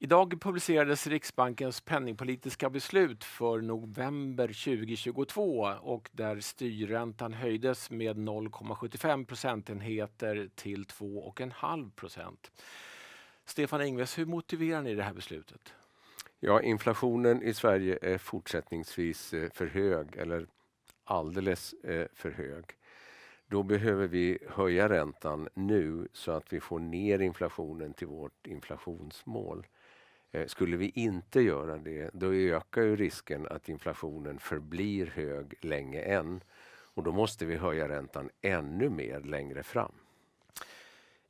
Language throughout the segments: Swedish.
Idag publicerades Riksbankens penningpolitiska beslut för november 2022 och där styrräntan höjdes med 0,75 procentenheter till 2,5 procent. Stefan Ingves, hur motiverar ni det här beslutet? Ja, inflationen i Sverige är fortsättningsvis eh, för hög eller alldeles eh, för hög. Då behöver vi höja räntan nu så att vi får ner inflationen till vårt inflationsmål. Eh, skulle vi inte göra det, då ökar ju risken att inflationen förblir hög länge än. Och då måste vi höja räntan ännu mer längre fram.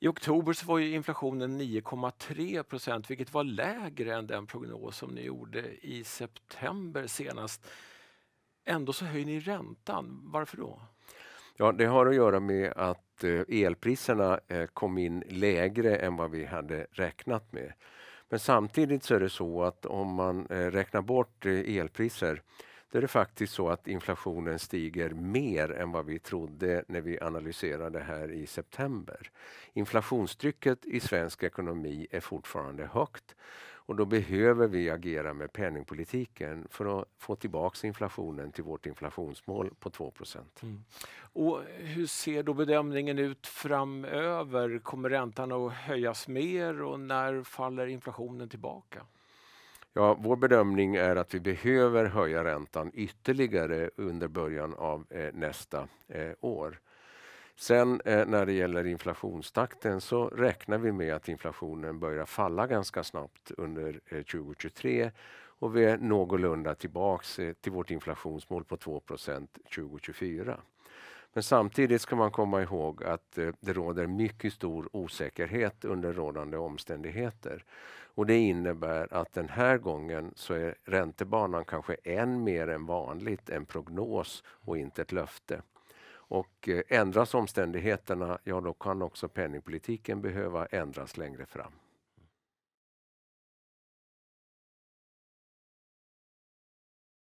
I oktober så var ju inflationen 9,3 procent, vilket var lägre än den prognos som ni gjorde i september senast. Ändå så höjer ni räntan. Varför då? Ja, det har att göra med att eh, elpriserna eh, kom in lägre än vad vi hade räknat med. Men samtidigt så är det så att om man eh, räknar bort eh, elpriser då är det faktiskt så att inflationen stiger mer än vad vi trodde när vi analyserade det här i september. Inflationstrycket i svensk ekonomi är fortfarande högt och då behöver vi agera med penningpolitiken för att få tillbaka inflationen till vårt inflationsmål på 2 mm. Och Hur ser då bedömningen ut framöver? Kommer räntan att höjas mer och när faller inflationen tillbaka? Ja, vår bedömning är att vi behöver höja räntan ytterligare under början av eh, nästa eh, år. Sen eh, när det gäller inflationstakten så räknar vi med att inflationen börjar falla ganska snabbt under 2023 eh, och vi är någorlunda tillbaks eh, till vårt inflationsmål på 2 2024. Men samtidigt ska man komma ihåg att eh, det råder mycket stor osäkerhet under rådande omständigheter. Och det innebär att den här gången så är räntebanan kanske än mer än vanligt en prognos och inte ett löfte. Och eh, ändras omständigheterna, ja då kan också penningpolitiken behöva ändras längre fram.